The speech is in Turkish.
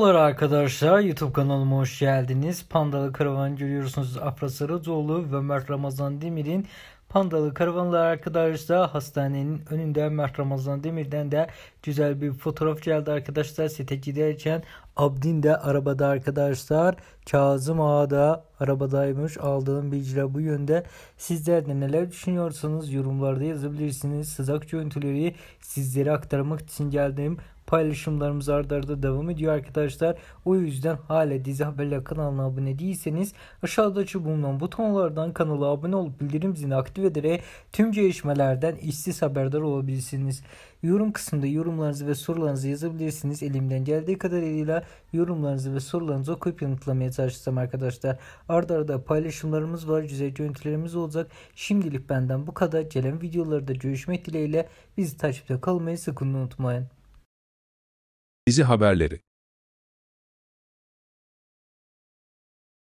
Merhabalar arkadaşlar YouTube kanalıma hoş geldiniz. Pandalı Karavan görüyorsunuz Afra Sarıcıoğlu ve Mert Ramazan Demir'in Pandalı Karavanlar arkadaşlar hastanenin önünde Mert Ramazan Demir'den de güzel bir fotoğraf geldi arkadaşlar. Sete giderken Abdin de arabada arkadaşlar. Kazım Ağa da arabadaymış aldığım bilgiler bu yönde. Sizler de neler düşünüyorsanız yorumlarda yazabilirsiniz. Sıcak görüntüleri sizlere aktarmak için geldim. Paylaşımlarımız ardarda arda devam ediyor arkadaşlar. O yüzden hala dizi haberler kanalına abone değilseniz aşağıdaki bulunan butonlardan kanala abone olup bildirim zilini aktif ederek tüm gelişmelerden işsiz haberdar olabilirsiniz. Yorum kısmında yorumlarınızı ve sorularınızı yazabilirsiniz. Elimden geldiği kadarıyla yorumlarınızı ve sorularınızı okuyup yanıtlamaya çalışacağım arkadaşlar. Arda arada paylaşımlarımız var, güzel görüntülerimiz olacak. Şimdilik benden bu kadar. Gelen videolarda görüşmek dileğiyle bizi takipte kalmayı sakın unutmayın. Bizi haberleri